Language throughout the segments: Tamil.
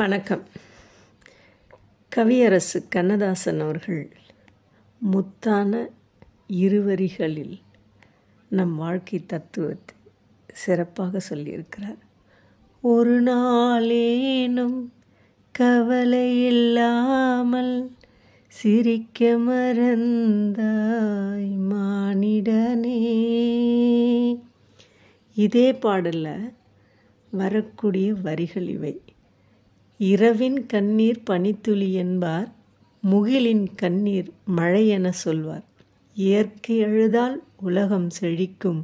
வணக்கம் கவியரசு கண்ணதாசன் அவர்கள் முத்தான இருவரிகளில் நம் வாழ்க்கை தத்துவத்தை சிறப்பாக சொல்லியிருக்கிறார் ஒரு நாளேனும் கவலை இல்லாமல் சிரிக்க மறந்தாய் மானிடனே இதே பாடலில் வரக்கூடிய வரிகள் இவை இரவின் கண்ணீர் பனித்துளி என்பார் முகிலின் கண்ணீர் மழை என சொல்வார் இயற்கை அழுதால் உலகம் செழிக்கும்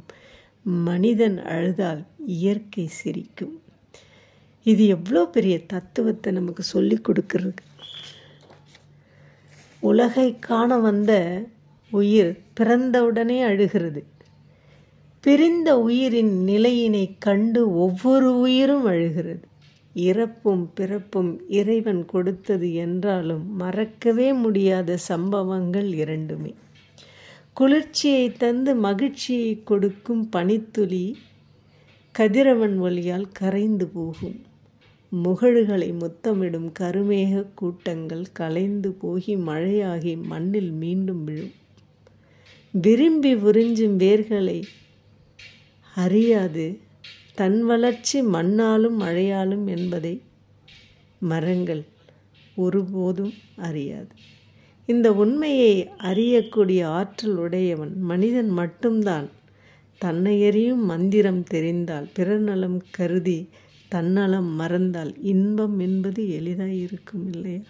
மனிதன் அழுதால் இயற்கை சிரிக்கும் இது எவ்வளோ பெரிய தத்துவத்தை நமக்கு சொல்லி கொடுக்கறது உலகை காண வந்த உயிர் பிறந்தவுடனே அழுகிறது பிரிந்த உயிரின் நிலையினை கண்டு ஒவ்வொரு உயிரும் அழுகிறது இறப்பும் பிறப்பும் இறைவன் கொடுத்தது என்றாலும் மறக்கவே முடியாத சம்பவங்கள் இரண்டுமே குளிர்ச்சியை தந்து மகிழ்ச்சியை கொடுக்கும் பனித்துளி கதிரவன் வழியால் கரைந்து போகும் முகழுகளை முத்தமிடும் கருமேக கூட்டங்கள் கலைந்து போகி மழையாகி மண்ணில் மீண்டும் விழும் விரும்பி உறிஞ்சும் வேர்களை அறியாது தன் வளர்ச்சி மண்ணாலும் மழையாலும் என்பதை மரங்கள் ஒருபோதும் அறியாது இந்த உண்மையை அறியக்கூடிய ஆற்றல் உடையவன் மனிதன் மட்டும்தான் தன்னை எறியும் மந்திரம் தெரிந்தால் பிறநலம் கருதி தன்னலம் மறந்தால் இன்பம் என்பது எளிதாக இருக்கும் இல்லையா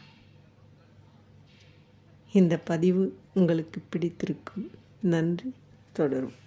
இந்த பதிவு உங்களுக்கு பிடித்திருக்கும் நன்றி தொடரும்